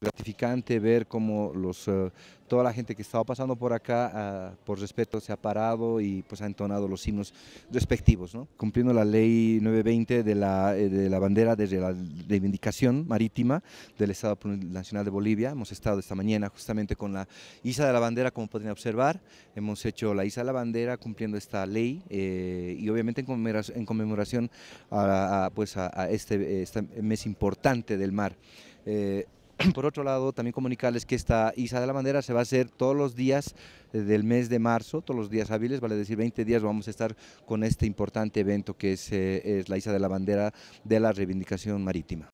gratificante ver cómo los, eh, toda la gente que estaba pasando por acá, ah, por respeto, se ha parado y pues ha entonado los himnos respectivos, ¿no? cumpliendo la ley 920 de la, eh, de la bandera de la reivindicación marítima del Estado Nacional de Bolivia. Hemos estado esta mañana justamente con la Isa de la Bandera, como pueden observar, hemos hecho la Isa de la Bandera cumpliendo esta ley eh, y obviamente en conmemoración, a, pues este, mes importante del mar por otro lado, también comunicarles que esta Isa de la Bandera se va a hacer todos los días eh, del mes de marzo, todos los días hábiles, vale decir 20 días vamos a estar con este importante evento que es, eh, la Isa de la Bandera de la Reivindicación Marítima.